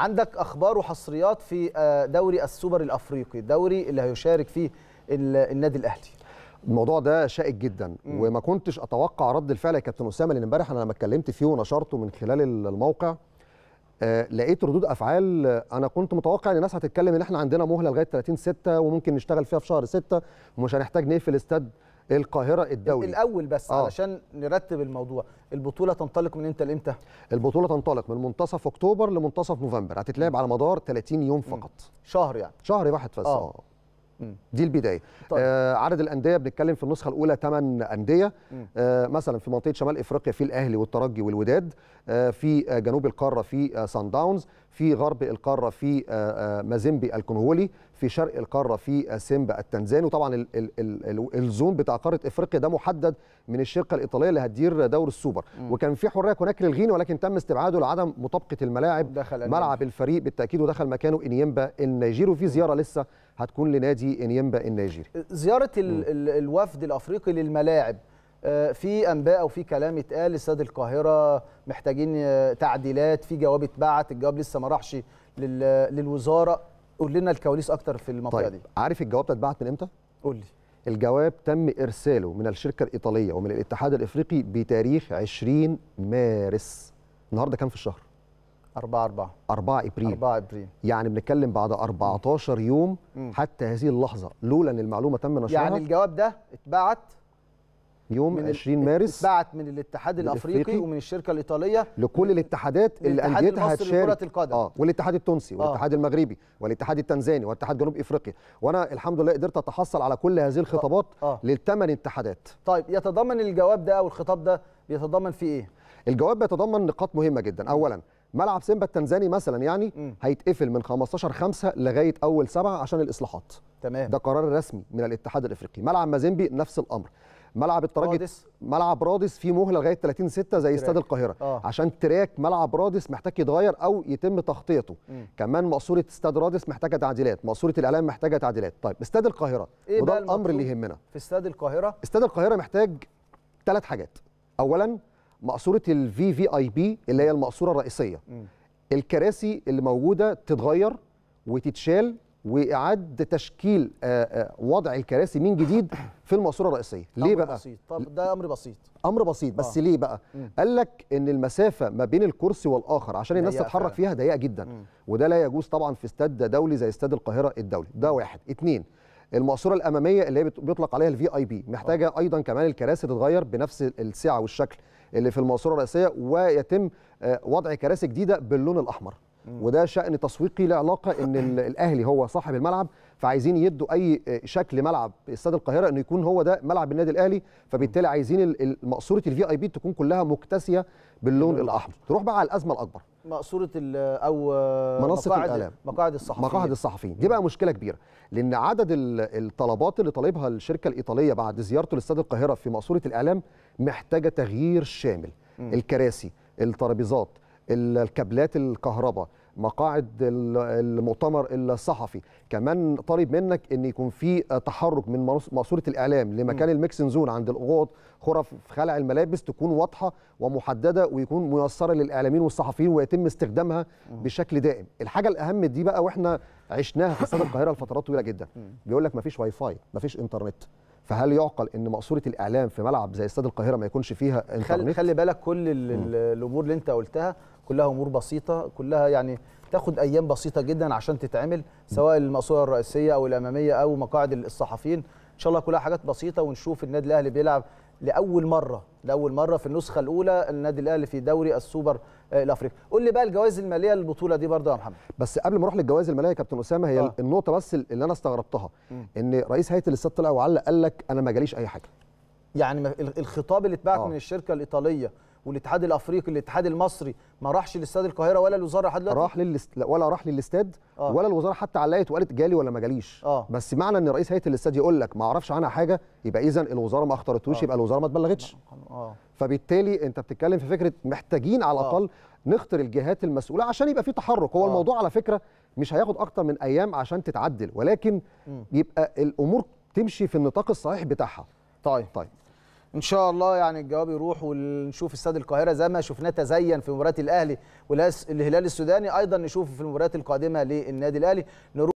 عندك اخبار وحصريات في آه، دوري السوبر الافريقي الدوري اللي هيشارك فيه النادي الاهلي الموضوع ده شائك جدا مم. وما كنتش اتوقع رد الفعل يا كابتن اسامه لان امبارح انا لما اتكلمت فيه ونشرته من خلال الموقع آه لقيت ردود افعال انا كنت متوقع ان الناس هتتكلم ان احنا عندنا مهله لغايه 30 6 وممكن نشتغل فيها في شهر 6 ومش هنحتاج نقفل استاد القاهره الدولي الاول بس آه. علشان نرتب الموضوع البطوله تنطلق من امتى لامتى البطوله تنطلق من منتصف اكتوبر لمنتصف نوفمبر هتتلعب على مدار 30 يوم فقط مم. شهر يعني شهر واحد بس اه, آه. دي البدايه طيب. آه عدد الانديه بنتكلم في النسخه الاولى 8 انديه آه مثلا في منطقه شمال افريقيا في الاهلي والترجي والوداد آه في آه، جنوب القاره في آه سان داونز في غرب القارة في آه، آه، مازيمبي الكونغولي في شرق القارة في آه، سيمبا التنزاني وطبعا الزون بتاع قارة إفريقيا ده محدد من الشركة الإيطالية اللي هتدير دور السوبر مم. وكان في حرية هناك للغيني ولكن تم استبعاده لعدم مطابقة الملاعب دخل ملعب الفريق بالتأكيد ودخل مكانه إنيمبا النيجيري وفي زيارة لسه هتكون لنادي إنيمبا النيجيري زيارة الوفد الأفريقي للملاعب آه، في انباء او في كلام اتقال استاد القاهره محتاجين آه، تعديلات في جواب اتبعت الجواب لسه ما راحش للوزاره قول لنا الكواليس اكتر في المنطقه طيب. دي عارف الجواب ده اتبعت من امتى قول لي الجواب تم ارساله من الشركه الايطاليه ومن الاتحاد الافريقي بتاريخ 20 مارس النهارده كام في الشهر 4 4 4 ابريل 4 ابريل يعني بنتكلم بعد 14 يوم م. حتى هذه اللحظه لولا ان المعلومه تم نشرها يعني الجواب ده اتبعت يوم 20 مارس بعت من الاتحاد الافريقي ومن الشركه الايطاليه لكل الاتحادات اللي انديتها هتشارك اه والاتحاد التونسي آه. والاتحاد آه. المغربي والاتحاد التنزاني والاتحاد جنوب افريقيا وانا الحمد لله قدرت اتحصل على كل هذه الخطابات آه. آه. للثمان اتحادات طيب يتضمن الجواب ده او الخطاب ده بيتضمن فيه ايه الجواب بيتضمن نقاط مهمه جدا اولا ملعب سيمبا التنزاني مثلا يعني م. هيتقفل من 15 5 لغايه اول 7 عشان الاصلاحات تمام ده قرار رسمي من الاتحاد الافريقي ملعب مازيمبي نفس الامر ملعب الترجي رادس. ملعب رادس فيه مهله لغايه 30 6 زي استاد القاهره آه. عشان تراك ملعب رادس محتاج يتغير او يتم تخطيطه مم. كمان مقصوره استاد رادس محتاجه تعديلات مقصوره الاعلام محتاجه تعديلات طيب استاد القاهره إيه وده الامر اللي يهمنا في استاد القاهره استاد القاهره محتاج ثلاث حاجات اولا مقصوره الفي في اي بي اللي هي المقصوره الرئيسيه مم. الكراسي اللي موجوده تتغير وتتشال واعاده تشكيل آه، آه، وضع الكراسي من جديد في الماسوره الرئيسيه ليه بقى بسيط. طب ده امر بسيط امر بسيط بس آه. ليه بقى قال لك ان المسافه ما بين الكرسي والاخر عشان الناس تتحرك فيها ضيقه جدا م. وده لا يجوز طبعا في استاد دولي زي استاد القاهره الدولي ده واحد اتنين الماسوره الاماميه اللي هي بيطلق عليها الفي اي بي محتاجه آه. ايضا كمان الكراسي تتغير بنفس السعه والشكل اللي في الماسوره الرئيسيه ويتم آه، وضع كراسي جديده باللون الاحمر وده شأن تسويقي له علاقه ان الاهلي هو صاحب الملعب فعايزين يدوا اي شكل ملعب استاد القاهره انه يكون هو ده ملعب النادي الاهلي فبالتالي عايزين مقصوره الفي اي بي تكون كلها مكتسيه باللون الاحمر تروح بقى على الازمه الاكبر مقصوره او منصه مقاعد الاعلام مقاعد الصحفيين مقاعد الصحفيين دي بقى مشكله كبيره لان عدد الطلبات اللي طالبها الشركه الايطاليه بعد زيارته لاستاد القاهره في مقصوره الاعلام محتاجه تغيير شامل الكراسي الترابيزات الكابلات الكهرباء مقاعد المؤتمر الصحفي كمان طالب منك ان يكون في تحرك من ماسوره الاعلام لمكان الميكسن زون عند الاغوط خرف خلع الملابس تكون واضحه ومحدده ويكون ميسره للاعلاميين والصحفيين ويتم استخدامها بشكل دائم الحاجه الاهم دي بقى واحنا عشناها في استاد القاهره لفترات طويله جدا بيقول لك ما فيش واي فاي ما فيش انترنت فهل يعقل ان مقصوره الاعلام في ملعب زي استاد القاهره ما يكونش فيها انترنت خلي, خلي بالك كل الامور اللي انت قلتها كلها امور بسيطه كلها يعني تاخد ايام بسيطه جدا عشان تتعمل سواء المقصوره الرئيسيه او الاماميه او مقاعد الصحفيين ان شاء الله كلها حاجات بسيطه ونشوف النادي الاهلي بيلعب لاول مره لاول مره في النسخه الاولى النادي الاهلي في دوري السوبر آه، الافريقي قول لي بقى الجوائز الماليه للبطوله دي برضه يا محمد بس قبل ما اروح للجوائز الماليه يا كابتن اسامه هي آه. النقطه بس اللي انا استغربتها م. ان رئيس هيئه الاستاد طلع وعلق قال لك انا ما جاليش اي حاجه يعني الخطاب اللي اتبعت آه. من الشركه الايطاليه والاتحاد الافريقي الاتحاد المصري ما راحش لاستاد القاهره ولا الوزاره لحد دلوقتي راح للاست... ولا راح للاستاد آه. ولا الوزاره حتى علقت وقالت جالي ولا ما جاليش آه. بس معنى ان رئيس هيئه الاستاد يقول لك ما اعرفش عنها حاجه يبقى اذا الوزاره ما اختارتوش آه. يبقى الوزاره ما تبلغتش آه. فبالتالي انت بتتكلم في فكره محتاجين على آه. الاقل آه. نخطر الجهات المسؤوله عشان يبقى في تحرك هو آه. الموضوع على فكره مش هياخد اكتر من ايام عشان تتعدل ولكن م. يبقى الامور تمشي في النطاق الصحيح بتاعها طيب طيب ان شاء الله يعني الجواب يروح ونشوف استاد القاهره زي ما شفناه تزين في مباراه الاهلي والهلال السوداني ايضا نشوفه في المباريات القادمه للنادي الاهلي